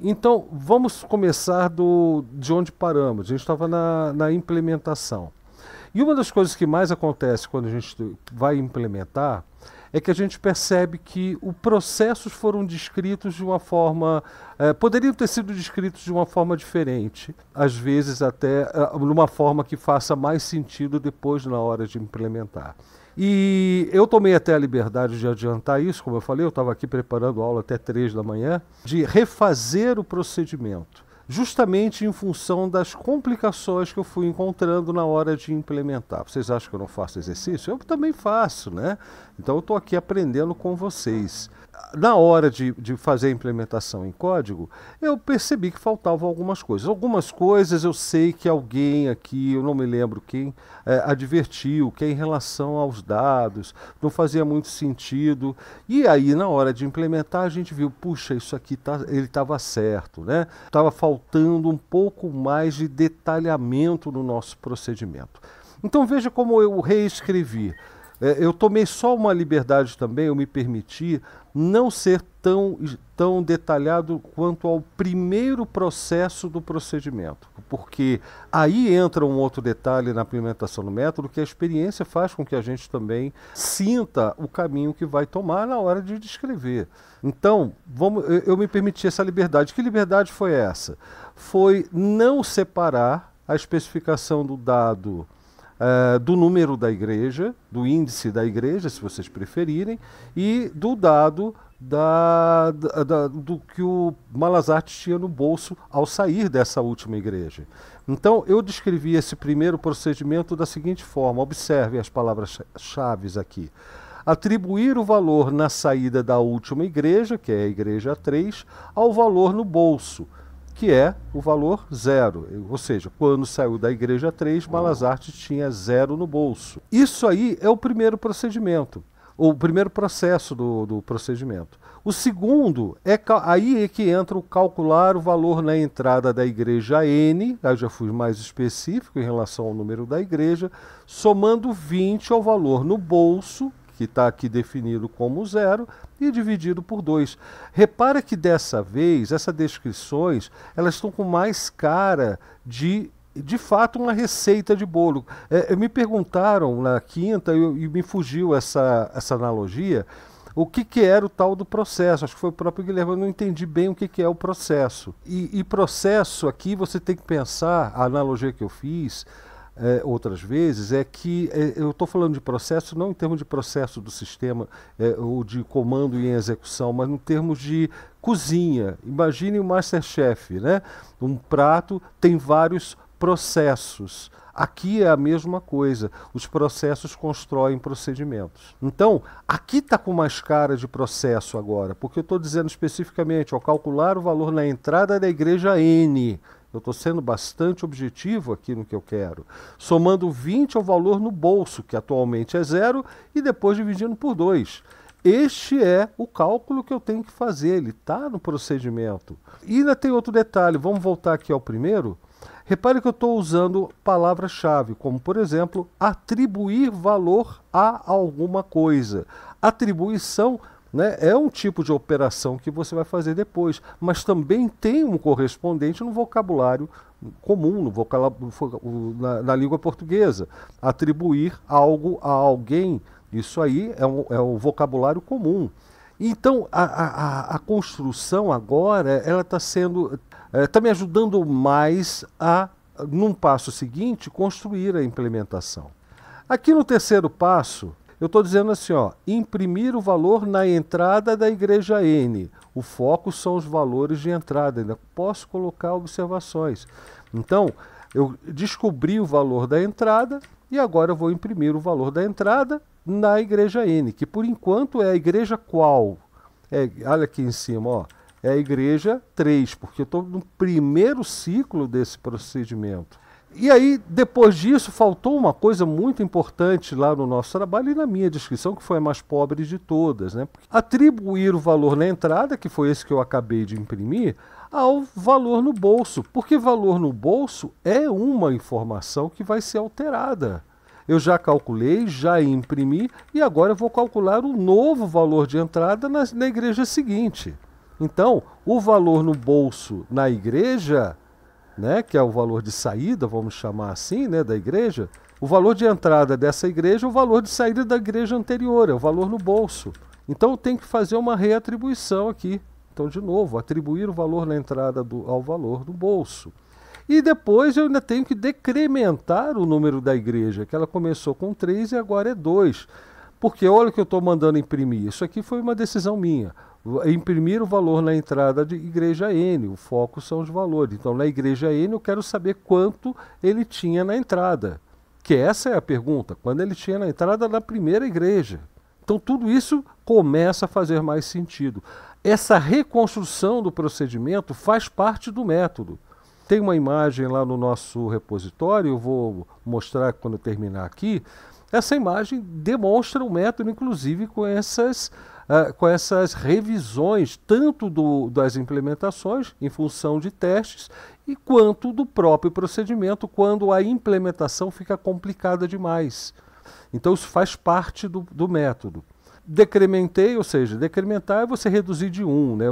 Então, vamos começar do, de onde paramos. A gente estava na, na implementação. E uma das coisas que mais acontece quando a gente vai implementar é que a gente percebe que os processos foram descritos de uma forma. Eh, poderiam ter sido descritos de uma forma diferente, às vezes até de eh, uma forma que faça mais sentido depois na hora de implementar. E eu tomei até a liberdade de adiantar isso, como eu falei, eu estava aqui preparando aula até três da manhã, de refazer o procedimento justamente em função das complicações que eu fui encontrando na hora de implementar. Vocês acham que eu não faço exercício? Eu também faço, né? Então eu estou aqui aprendendo com vocês na hora de, de fazer a implementação em código, eu percebi que faltavam algumas coisas. Algumas coisas eu sei que alguém aqui, eu não me lembro quem, é, advertiu que é em relação aos dados não fazia muito sentido. E aí, na hora de implementar, a gente viu, puxa, isso aqui tá, ele estava certo, né? Estava faltando um pouco mais de detalhamento no nosso procedimento. Então veja como eu reescrevi é, eu tomei só uma liberdade também, eu me permiti não ser tão, tão detalhado quanto ao primeiro processo do procedimento, porque aí entra um outro detalhe na implementação do método que a experiência faz com que a gente também sinta o caminho que vai tomar na hora de descrever. Então, vamos, eu me permiti essa liberdade. Que liberdade foi essa? Foi não separar a especificação do dado uh, do número da igreja, do índice da igreja, se vocês preferirem, e do dado da, da, da, do que o Malazarte tinha no bolso ao sair dessa última igreja. Então, eu descrevi esse primeiro procedimento da seguinte forma: observe as palavras-chave aqui. Atribuir o valor na saída da última igreja, que é a igreja 3, ao valor no bolso que é o valor zero. Ou seja, quando saiu da igreja 3, Malazarte tinha zero no bolso. Isso aí é o primeiro procedimento, o primeiro processo do, do procedimento. O segundo é aí é que entra o calcular o valor na entrada da igreja N, eu já fui mais específico em relação ao número da igreja, somando 20 ao valor no bolso que está aqui definido como zero, e dividido por 2. Repara que dessa vez, essas descrições, elas estão com mais cara de de fato uma receita de bolo. É, é me perguntaram na quinta e me fugiu essa, essa analogia o que, que era o tal do processo. Acho que foi o próprio Guilherme, eu não entendi bem o que, que é o processo. E, e processo aqui você tem que pensar, a analogia que eu fiz, é, outras vezes é que é, eu estou falando de processo não em termos de processo do sistema é, ou de comando e em execução, mas em termos de cozinha. Imagine o um Masterchef, né? Um prato tem vários processos. Aqui é a mesma coisa. Os processos constroem procedimentos. Então, aqui está com mais cara de processo agora, porque eu estou dizendo especificamente, ao calcular o valor na entrada da igreja N, eu estou sendo bastante objetivo aqui no que eu quero. Somando 20 ao valor no bolso, que atualmente é zero, e depois dividindo por 2. Este é o cálculo que eu tenho que fazer, ele está no procedimento. E ainda tem outro detalhe, vamos voltar aqui ao primeiro. Repare que eu estou usando palavras-chave, como por exemplo, atribuir valor a alguma coisa. Atribuição né? É um tipo de operação que você vai fazer depois, mas também tem um correspondente no vocabulário comum, no vocabulário, na, na língua portuguesa. Atribuir algo a alguém, isso aí é um, é um vocabulário comum. Então, a, a, a construção agora, ela está sendo, está é, tá me ajudando mais a, num passo seguinte, construir a implementação. Aqui no terceiro passo, eu estou dizendo assim, ó, imprimir o valor na entrada da igreja N. O foco são os valores de entrada. Ainda posso colocar observações. Então, eu descobri o valor da entrada e agora eu vou imprimir o valor da entrada na igreja N, que por enquanto é a igreja qual? É, olha aqui em cima, ó, é a igreja 3, porque eu estou no primeiro ciclo desse procedimento. E aí, depois disso, faltou uma coisa muito importante lá no nosso trabalho e na minha descrição, que foi a mais pobre de todas. Né? Atribuir o valor na entrada, que foi esse que eu acabei de imprimir, ao valor no bolso, porque valor no bolso é uma informação que vai ser alterada. Eu já calculei, já imprimi e agora vou calcular o novo valor de entrada na, na igreja seguinte. Então, o valor no bolso na igreja né, que é o valor de saída, vamos chamar assim, né, da igreja, o valor de entrada dessa igreja é o valor de saída da igreja anterior, é o valor no bolso. Então tem que fazer uma reatribuição aqui. Então, de novo, atribuir o valor na entrada do, ao valor do bolso. E depois eu ainda tenho que decrementar o número da igreja, que ela começou com 3 e agora é 2. Porque olha o que eu estou mandando imprimir. Isso aqui foi uma decisão minha imprimir o valor na entrada de igreja N, o foco são os valores. Então, na igreja N, eu quero saber quanto ele tinha na entrada. Que essa é a pergunta, quando ele tinha na entrada da primeira igreja. Então, tudo isso começa a fazer mais sentido. Essa reconstrução do procedimento faz parte do método. Tem uma imagem lá no nosso repositório, eu vou mostrar quando terminar aqui. Essa imagem demonstra o método, inclusive com essas uh, com essas revisões, tanto do, das implementações, em função de testes, e quanto do próprio procedimento, quando a implementação fica complicada demais. Então, isso faz parte do, do método decrementei, ou seja, decrementar é você reduzir de 1, um, né?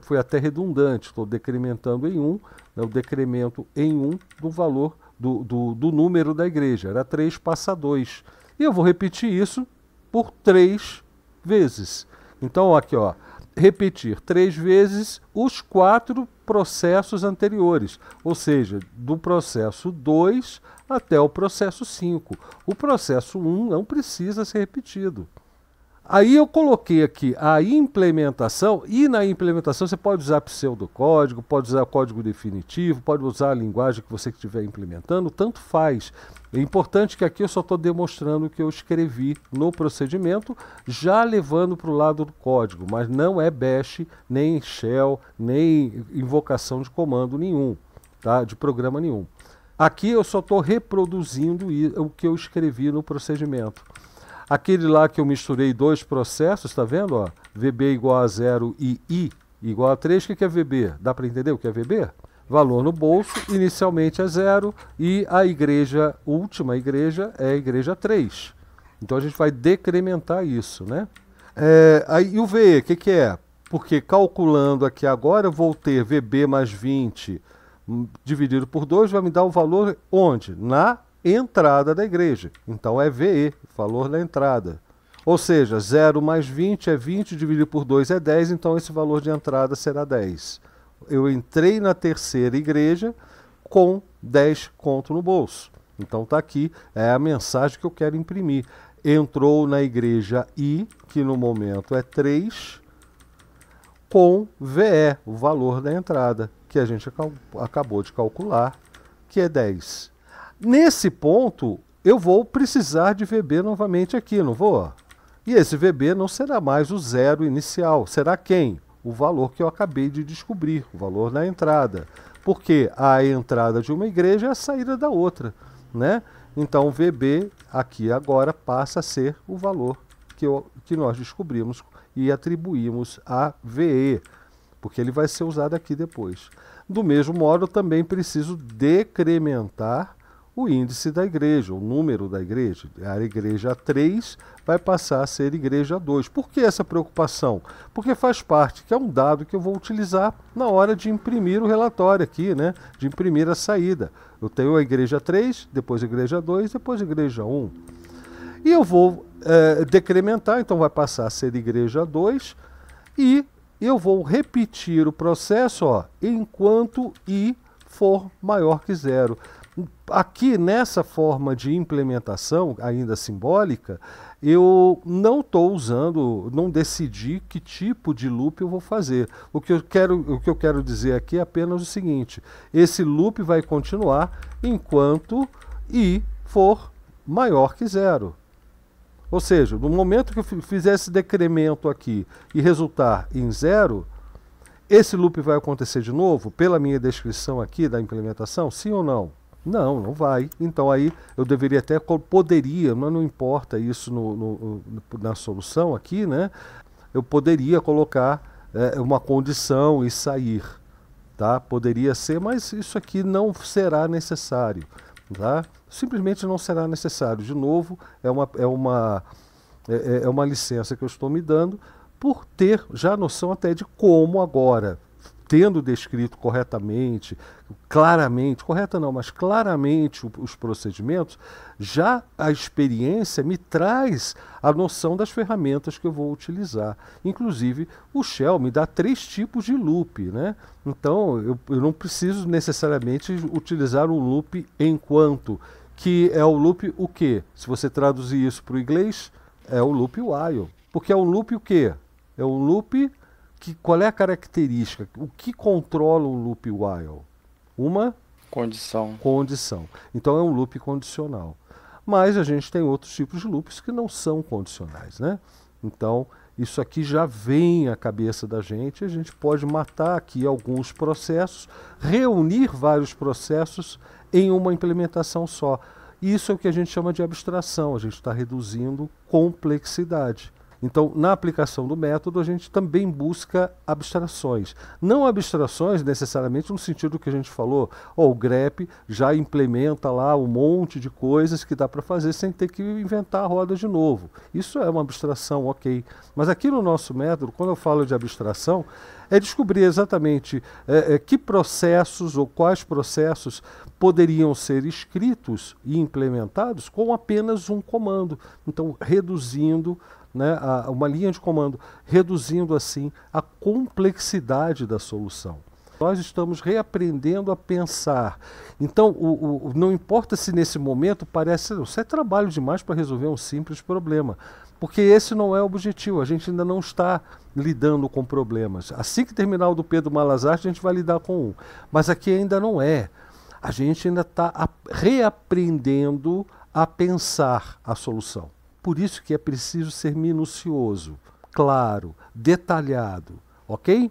foi até redundante, estou decrementando em 1, um, né? o decremento em 1 um do valor do, do, do, número da igreja, era 3 passa 2. E eu vou repetir isso por 3 vezes. Então, aqui, ó, repetir três vezes os quatro processos anteriores, ou seja, do processo 2 até o processo 5. O processo 1 um não precisa ser repetido. Aí eu coloquei aqui a implementação, e na implementação você pode usar pseudocódigo, pode usar código definitivo, pode usar a linguagem que você estiver implementando, tanto faz. É importante que aqui eu só estou demonstrando o que eu escrevi no procedimento, já levando para o lado do código, mas não é bash, nem shell, nem invocação de comando nenhum, tá? de programa nenhum. Aqui eu só estou reproduzindo o que eu escrevi no procedimento. Aquele lá que eu misturei dois processos, está vendo? Ó, VB igual a zero e I igual a 3. O que, que é VB? Dá para entender o que é VB? Valor no bolso, inicialmente é zero, e a igreja, última igreja, é a igreja 3. Então a gente vai decrementar isso, né? É, aí, e o VE, o que, que é? Porque calculando aqui agora, eu vou ter VB mais 20 hum, dividido por 2, vai me dar o valor onde? Na entrada da igreja. Então é VE, valor da entrada. Ou seja, 0 mais 20 é 20, dividido por 2 é 10, então esse valor de entrada será 10. Eu entrei na terceira igreja com 10 conto no bolso. Então está aqui, é a mensagem que eu quero imprimir. Entrou na igreja I, que no momento é 3, com VE, o valor da entrada, que a gente acabou de calcular, que é 10 nesse ponto, eu vou precisar de VB novamente aqui, não vou? E esse VB não será mais o zero inicial, será quem? O valor que eu acabei de descobrir, o valor na entrada. Porque a entrada de uma igreja é a saída da outra, né? Então, VB aqui agora passa a ser o valor que, eu, que nós descobrimos e atribuímos a VE, porque ele vai ser usado aqui depois. Do mesmo modo, eu também preciso decrementar o índice da igreja, o número da igreja. A igreja 3 vai passar a ser igreja 2. Por que essa preocupação? Porque faz parte, que é um dado que eu vou utilizar na hora de imprimir o relatório aqui, né? De imprimir a saída. Eu tenho a igreja 3, depois a igreja 2, depois a igreja 1. E eu vou é, decrementar, então vai passar a ser igreja 2 e eu vou repetir o processo ó, enquanto i for maior que zero. Aqui nessa forma de implementação, ainda simbólica, eu não estou usando, não decidi que tipo de loop eu vou fazer. O que eu quero, o que eu quero dizer aqui é apenas o seguinte: esse loop vai continuar enquanto i for maior que zero. Ou seja, no momento que eu fizer esse decremento aqui e resultar em zero, esse loop vai acontecer de novo, pela minha descrição aqui da implementação, sim ou não? Não, não vai. Então aí eu deveria até, poderia, mas não importa isso no, no, na solução aqui, né? Eu poderia colocar é, uma condição e sair, tá? Poderia ser, mas isso aqui não será necessário, tá? Simplesmente não será necessário. De novo, é uma, é uma, é, é, é uma licença que eu estou me dando por ter já noção até de como agora, tendo descrito corretamente, claramente, correta não, mas claramente os procedimentos, já a experiência me traz a noção das ferramentas que eu vou utilizar. Inclusive, o Shell me dá três tipos de loop, né? Então, eu, eu não preciso necessariamente utilizar um loop enquanto, que é o loop o quê? Se você traduzir isso para o inglês, é o loop while. Porque é um loop o quê? É um loop que, qual é a característica? O que controla um loop while? Uma condição. Condição. Então é um loop condicional. Mas a gente tem outros tipos de loops que não são condicionais, né? Então, isso aqui já vem à cabeça da gente, a gente pode matar aqui alguns processos, reunir vários processos em uma implementação só. Isso é o que a gente chama de abstração, a gente está reduzindo complexidade. Então, na aplicação do método, a gente também busca abstrações. Não abstrações necessariamente no sentido que a gente falou, oh, o grep já implementa lá um monte de coisas que dá para fazer sem ter que inventar a roda de novo. Isso é uma abstração, ok. Mas aqui no nosso método, quando eu falo de abstração, é descobrir exatamente é, é, que processos ou quais processos poderiam ser escritos e implementados com apenas um comando. Então, reduzindo né, a, uma linha de comando, reduzindo assim a complexidade da solução. Nós estamos reaprendendo a pensar. Então, o, o não importa se nesse momento parece ser é trabalho demais para resolver um simples problema, porque esse não é o objetivo. A gente ainda não está lidando com problemas. Assim que terminar o do Pedro Malazarte, a gente vai lidar com um. Mas aqui ainda não é. A gente ainda está reaprendendo a pensar a solução. Por isso que é preciso ser minucioso, claro, detalhado, ok?